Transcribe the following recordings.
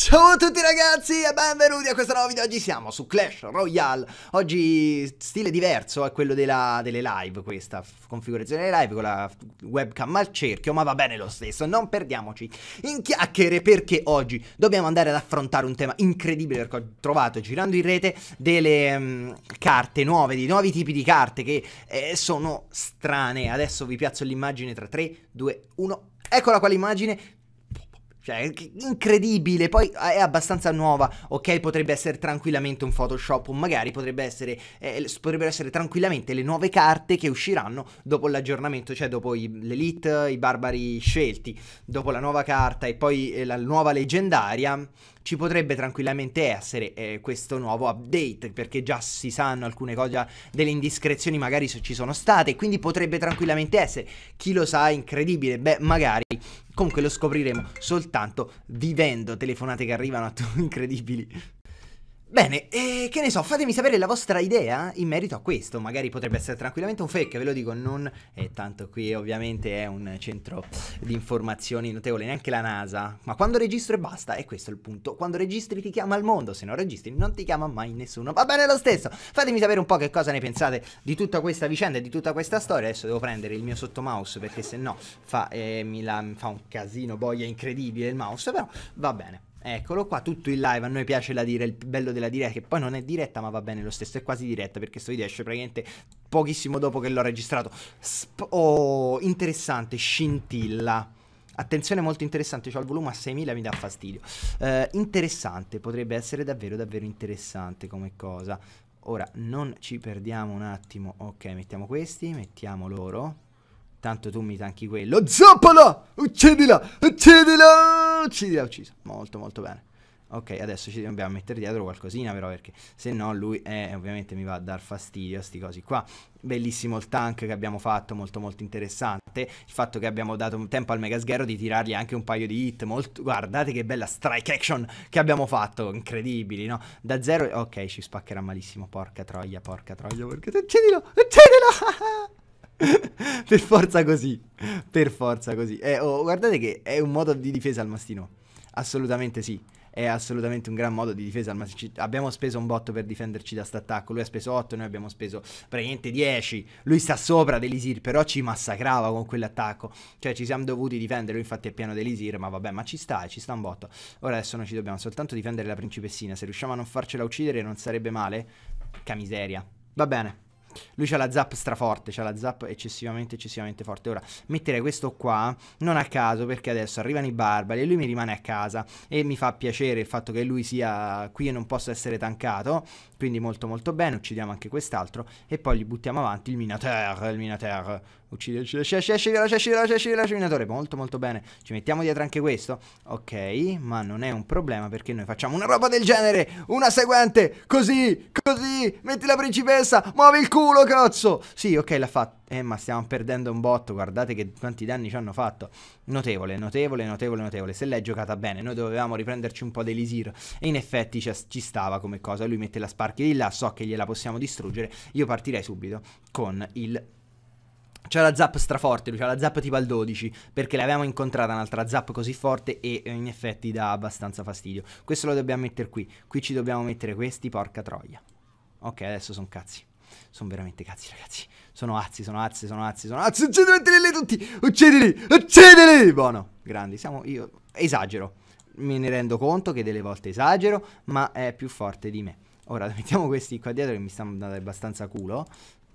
Ciao a tutti ragazzi e benvenuti a questo nuovo video, oggi siamo su Clash Royale Oggi stile diverso è quello della, delle live questa configurazione delle live con la webcam al cerchio Ma va bene lo stesso, non perdiamoci in chiacchiere perché oggi dobbiamo andare ad affrontare un tema incredibile Perché ho trovato girando in rete delle um, carte nuove, di nuovi tipi di carte che eh, sono strane Adesso vi piazzo l'immagine tra 3, 2, 1... Eccola qua l'immagine cioè, incredibile, poi eh, è abbastanza nuova, ok? Potrebbe essere tranquillamente un Photoshop, o magari potrebbe essere, eh, potrebbero essere tranquillamente le nuove carte che usciranno dopo l'aggiornamento, cioè dopo i, l'Elite, i Barbari scelti, dopo la nuova carta e poi eh, la nuova leggendaria, ci potrebbe tranquillamente essere eh, questo nuovo update perché già si sanno alcune cose, delle indiscrezioni magari ci sono state, quindi potrebbe tranquillamente essere, chi lo sa, incredibile, beh magari comunque lo scopriremo soltanto vivendo telefonate che arrivano a tu incredibili. Bene, e che ne so, fatemi sapere la vostra idea in merito a questo, magari potrebbe essere tranquillamente un fake, ve lo dico, non è tanto qui ovviamente è un centro di informazioni notevole, neanche la NASA, ma quando registro e basta, è questo il punto, quando registri ti chiama il mondo, se non registri non ti chiama mai nessuno, va bene lo stesso, fatemi sapere un po' che cosa ne pensate di tutta questa vicenda e di tutta questa storia, adesso devo prendere il mio sottomouse perché se no fa, eh, la, fa un casino boia incredibile il mouse, però va bene. Eccolo qua, tutto in live, a noi piace la dire, il bello della diretta, che poi non è diretta ma va bene lo stesso, è quasi diretta perché sto video esce praticamente pochissimo dopo che l'ho registrato. Sp- oh, interessante, scintilla. Attenzione molto interessante, ho il volume a 6000 mi dà fastidio. Eh, interessante, potrebbe essere davvero davvero interessante come cosa. Ora non ci perdiamo un attimo. Ok, mettiamo questi, mettiamo loro. Tanto tu mi tanchi quello. Zappala! Uccidila! Uccidila! Bonucci l'ha ucciso. Molto molto bene. Ok, adesso ci dobbiamo mettere dietro qualcosina però perché se no lui è, eh, ovviamente mi va a dar fastidio a sti cosi qua. Bellissimo il tank che abbiamo fatto, molto molto interessante. Il fatto che abbiamo dato tempo al Mega Megasghero di tirargli anche un paio di hit. Molto... Guardate che bella strike action che abbiamo fatto, incredibili, no? Da zero... Ok, ci spaccherà malissimo, porca troia, porca troia, porca... Uccidilo, uccidilo! per forza così. Per forza così. Eh, oh, guardate che è un modo di difesa al mastino. Assolutamente sì. È assolutamente un gran modo di difesa al mastino. Abbiamo speso un botto per difenderci da st'attacco. Lui ha speso 8, noi abbiamo speso praticamente 10. Lui sta sopra dell'Isir, però ci massacrava con quell'attacco. Cioè ci siamo dovuti difendere. Lui infatti è pieno dell'Isir, ma vabbè, ma ci sta, ci sta un botto. Ora adesso noi ci dobbiamo soltanto difendere la principessina. Se riusciamo a non farcela uccidere non sarebbe male. Che miseria. Va bene. Lui c'ha la zap straforte, c'ha la zap eccessivamente, eccessivamente forte. Ora, mettere questo qua non a caso perché adesso arrivano i barbari e lui mi rimane a casa e mi fa piacere il fatto che lui sia qui e non possa essere tankato. quindi molto molto bene, uccidiamo anche quest'altro e poi gli buttiamo avanti il Minater, il Minater, uccide, uccide, esci, esci, esci, esci, esci, esci, esci, Minatore, molto molto bene, ci mettiamo dietro anche questo, ok, ma non è un problema perché noi facciamo una roba del genere, una seguente, così, così, metti la principessa, muovi il culo, culo, cazzo! Sì, ok, l'ha fatto. Eh, ma stiamo perdendo un botto. Guardate che quanti danni ci hanno fatto. Notevole, notevole, notevole, notevole. Se l'è giocata bene, noi dovevamo riprenderci un po' d'Elisir. E in effetti ci stava come cosa. Lui mette la Sparky di là, so che gliela possiamo distruggere. Io partirei subito con il c'ha la zap straforte, lui c'ha la zap tipo al 12, perché l'avevamo incontrata un'altra zap così forte e eh, in effetti dà abbastanza fastidio. Questo lo dobbiamo mettere qui, qui ci dobbiamo mettere questi, porca troia. Ok, adesso sono cazzi. Sono veramente cazzi, ragazzi. Sono azzi, sono azzi, sono azzi, sono azzi. Uccideteli lì tutti! Uccidili! Uccidili! Buono, grandi. Siamo io. Esagero. Me ne rendo conto che delle volte esagero, ma è più forte di me. Ora mettiamo questi qua dietro che mi stanno dando abbastanza culo.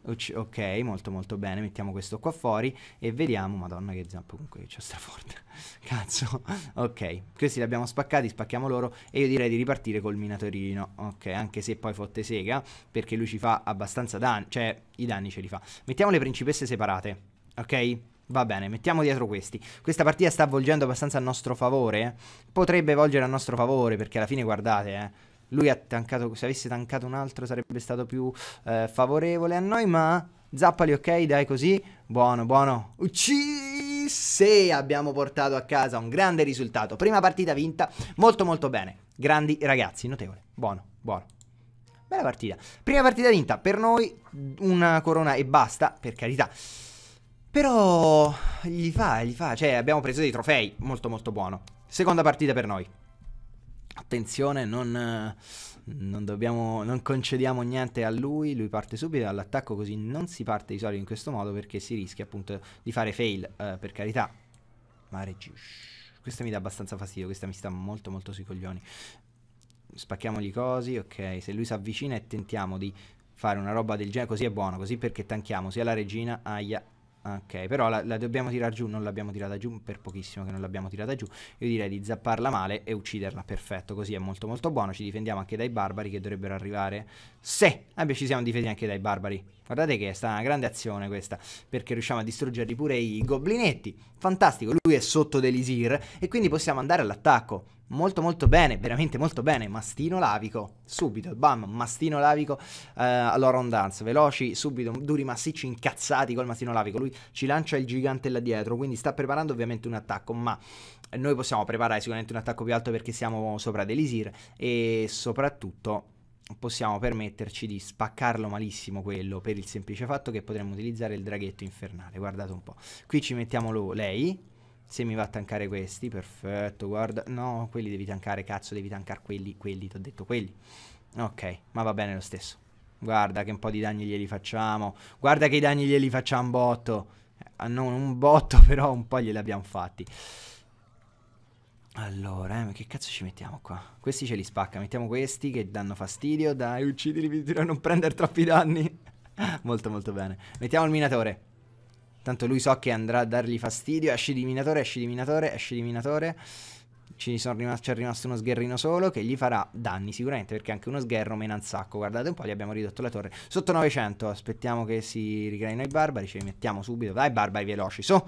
Ok, molto molto bene, mettiamo questo qua fuori e vediamo, madonna che zampo comunque c'è straforte, cazzo, ok, questi li abbiamo spaccati, spacchiamo loro e io direi di ripartire col minatorino, ok, anche se poi fotte sega, perché lui ci fa abbastanza danni, cioè i danni ce li fa, mettiamo le principesse separate, ok, Va bene, mettiamo dietro questi. Questa partita sta avvolgendo abbastanza a nostro favore. Eh. Potrebbe volgere a nostro favore, perché alla fine, guardate, eh. Lui ha tancato, se avesse tancato un altro sarebbe stato più eh, favorevole a noi, ma zappali, ok, dai così. Buono, buono. Uccise! Abbiamo portato a casa un grande risultato. Prima partita vinta, molto molto bene. Grandi ragazzi, notevole. Buono, buono. Bella partita. Prima partita vinta, per noi una corona e basta, per carità. Però gli fa, gli fa, cioè abbiamo preso dei trofei, molto molto buono. Seconda partita per noi attenzione, non, non, dobbiamo, non, concediamo niente a lui, lui parte subito all'attacco, così non si parte di solito in questo modo perché si rischia appunto di fare fail, eh, per carità. Ma Regius, questa mi dà abbastanza fastidio, questa mi sta molto molto sui coglioni. Spacchiamogli cosi, ok, se lui si avvicina e tentiamo di fare una roba del genere, così è buono, così perché tanchiamo sia la regina, aia, Ok, però la, la, dobbiamo tirare giù, non l'abbiamo tirata giù, per pochissimo che non l'abbiamo tirata giù. Io direi di zapparla male e ucciderla, perfetto, così è molto molto buono. Ci difendiamo anche dai barbari che dovrebbero arrivare. Se! Vabbè, eh ci siamo difesi anche dai barbari. Guardate che è stata una grande azione questa, perché riusciamo a distruggerli pure i goblinetti. Fantastico, lui è sotto dell'Isir e quindi possiamo andare all'attacco molto molto bene, veramente molto bene, Mastino Lavico, subito, bam, Mastino Lavico eh, all'Oron Dance, veloci, subito, duri massicci incazzati col Mastino Lavico, lui ci lancia il gigante là dietro, quindi sta preparando ovviamente un attacco, ma noi possiamo preparare sicuramente un attacco più alto perché siamo sopra Delisir e soprattutto possiamo permetterci di spaccarlo malissimo quello per il semplice fatto che potremmo utilizzare il draghetto infernale, guardate un po', qui ci mettiamo lei, se mi va a tankare questi, perfetto, guarda. No, quelli devi tankare, cazzo, devi tankare quelli, quelli, ti ho detto quelli. Ok, ma va bene lo stesso. Guarda che un po' di danni glieli facciamo. Guarda che i danni glieli facciamo botto. Eh, non un botto, però un po' glieli abbiamo fatti. Allora, eh, ma che cazzo ci mettiamo qua? Questi ce li spacca, mettiamo questi che danno fastidio, dai, uccidili per non prendere troppi danni. molto molto bene. Mettiamo il minatore. Tanto lui so che andrà a dargli fastidio. Esci di minatore, esci di minatore, esci di minatore. Ci rimasto, c'è rimasto uno sgherrino solo che gli farà danni sicuramente perché anche uno sgherro mena un sacco. Guardate un po', gli abbiamo ridotto la torre. Sotto 900, aspettiamo che si ricreino i barbari, ci rimettiamo subito. Dai barbari veloci, su!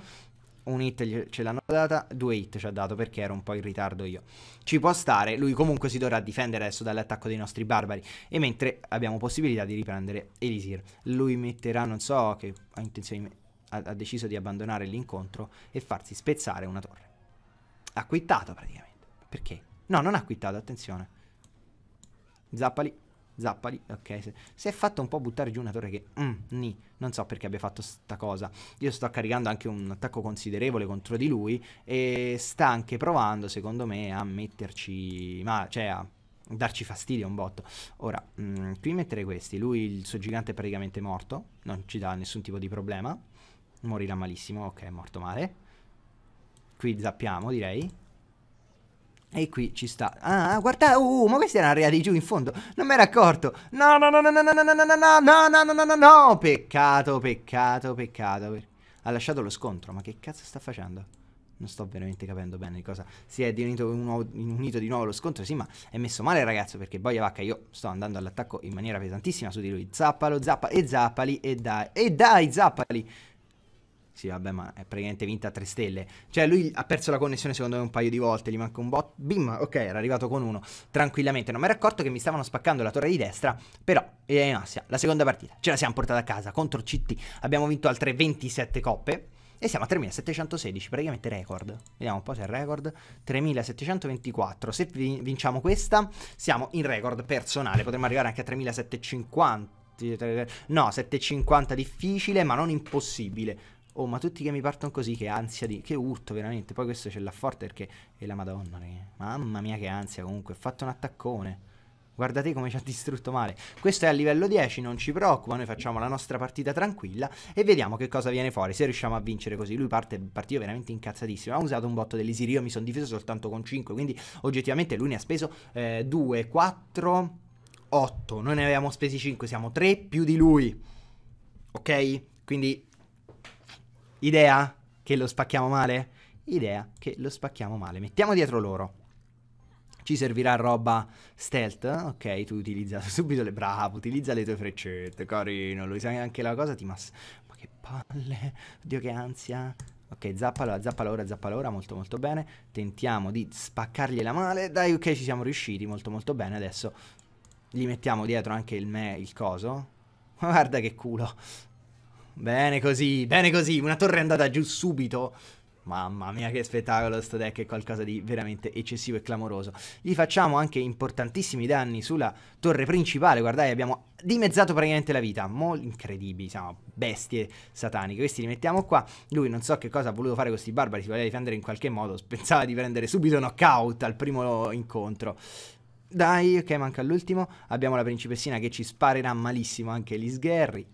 un hit ce l'hanno data, due hit ci ha dato perché ero un po' in ritardo io. Ci può stare, lui comunque si dovrà difendere adesso dall'attacco dei nostri barbari. E mentre abbiamo possibilità di riprendere Elisir. Lui metterà, non so che ha intenzione di ha, ha deciso di abbandonare l'incontro e farsi spezzare una torre. Ha quittato praticamente. Perché? No, non ha quittato, attenzione. Zappali. Zappali, ok, se, si è fatto un po' buttare giù una torre che, mm, ni, non so perché abbia fatto sta cosa. Io sto caricando anche un attacco considerevole contro di lui e sta anche provando, secondo me, a metterci, ma, cioè, a darci fastidio un botto. Ora, mh, mm, qui mettere questi, lui, il suo gigante è praticamente morto, non ci dà nessun tipo di problema. Morirà malissimo, ok, è morto male. Qui zappiamo, direi. E qui ci sta. Ah, guarda, uh, ma questa era un'area di giù in fondo. Non me era accorto. No, no, no, no, no, no, no, no, no, no, no, no, no, no, no, no. Peccato, peccato, peccato. Ha lasciato lo scontro, ma che cazzo sta facendo? Non sto veramente capendo bene di cosa si è unito, nuovo, unito di nuovo lo scontro. Sì, ma è messo male il ragazzo perché boia vacca. Io sto andando all'attacco in maniera pesantissima su di lui. Zappalo, zappa e zappali e dai. E dai, zappali. Sì, vabbè, ma è praticamente vinta a 3 stelle. Cioè, lui ha perso la connessione secondo me un paio di volte, gli manca un bot. Bim, ok, era arrivato con uno tranquillamente. Non mi ero accorto che mi stavano spaccando la torre di destra, però e eh, in Asia. La seconda partita ce la siamo portata a casa contro CT. Abbiamo vinto altre 27 coppe. E siamo a 3716, praticamente record. Vediamo un po' se è record. 3724. Se vinciamo questa, siamo in record personale. Potremmo arrivare anche a 3750. No, 750 difficile, ma non impossibile. Oh, ma tutti che mi partono così, che ansia di... Che urto, veramente. Poi questo ce l'ha forte perché... E la madonna, che... Mamma mia che ansia, comunque. Ha fatto un attaccone. Guardate come ci ha distrutto male. Questo è a livello 10, non ci preoccupa, noi facciamo la nostra partita tranquilla e vediamo che cosa viene fuori. Se riusciamo a vincere così, lui parte partito veramente incazzatissimo. Ha usato un botto dell'Isir, io mi sono difeso soltanto con 5, quindi oggettivamente lui ne ha speso eh, 2, 4, 8. Noi ne avevamo spesi 5, siamo 3 più di lui. Ok? Quindi Idea che lo spacchiamo male? Idea che lo spacchiamo male. Mettiamo dietro loro. Ci servirà roba stealth. Ok, tu utilizza subito le... Bravo, utilizza le tue freccette. Carino, lui sa anche la cosa, ti massa... Ma che palle. Oddio che ansia. Ok, zappalo, zappalo ora, zappalo ora, molto molto bene. Tentiamo di spaccargliela male. Dai, ok, ci siamo riusciti, molto molto bene. Adesso gli mettiamo dietro anche il me, il coso. Guarda che culo. Bene così, bene così. Una torre è andata giù subito. Mamma mia che spettacolo sto deck, è qualcosa di veramente eccessivo e clamoroso. Gli facciamo anche importantissimi danni sulla torre principale, guardate abbiamo dimezzato praticamente la vita, Mol incredibili, siamo bestie sataniche. Questi li mettiamo qua, lui non so che cosa ha voluto fare con questi barbari, si voleva difendere in qualche modo, pensava di prendere subito knockout al primo incontro. Dai, ok, manca l'ultimo. Abbiamo la principessina che ci sparerà malissimo anche gli sgherri.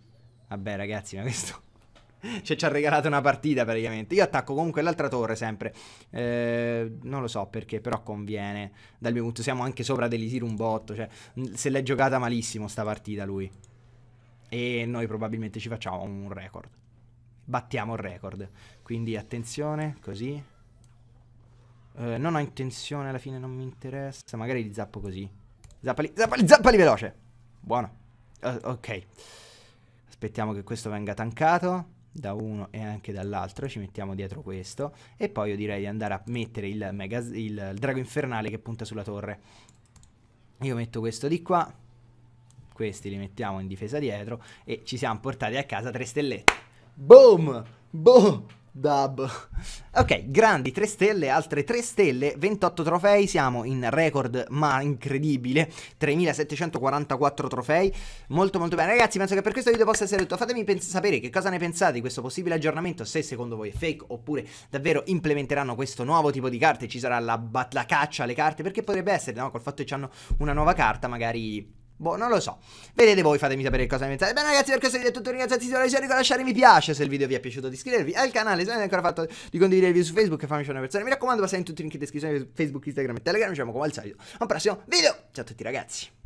Vabbè ragazzi, ma questo... cioè ci ha regalato una partita praticamente. Io attacco comunque l'altra torre sempre. Eh, non lo so perché, però conviene. Dal mio punto siamo anche sopra un botto. Cioè, mm, se l'è giocata malissimo sta partita lui. E noi probabilmente ci facciamo un record. Battiamo il record. Quindi attenzione, così. Eh, non ho intenzione, alla fine non mi interessa. Magari li zappo così. Zappali, zappali, zappali veloce. Buono. Uh, ok aspettiamo che questo venga tankato da uno e anche dall'altro, ci mettiamo dietro questo e poi io direi di andare a mettere il, mega, il drago infernale che punta sulla torre. Io metto questo di qua, questi li mettiamo in difesa dietro e ci siamo portati a casa tre stellette. Boom! Boom! Dub. Ok, grandi 3 stelle, altre 3 stelle, 28 trofei, siamo in record ma incredibile, 3744 trofei, molto molto bene. Ragazzi, penso che per questo video possa essere tutto, fatemi sapere che cosa ne pensate di questo possibile aggiornamento, se secondo voi è fake oppure davvero implementeranno questo nuovo tipo di carte, ci sarà la, la caccia alle carte, perché potrebbe essere, no? Col fatto che hanno una nuova carta magari Boh, non lo so. Vedete voi, fatemi sapere cosa ne pensate. Bene ragazzi, per questo video è tutto. Ringraziati se volete lasciare mi piace se il video vi è piaciuto, di iscrivervi al canale, se non avete ancora fatto di condividere il video su Facebook e una persona. Mi raccomando, passate in tutti i link in descrizione Facebook, Instagram e Telegram. Ci vediamo come al solito. A prossimo video. Ciao a tutti ragazzi.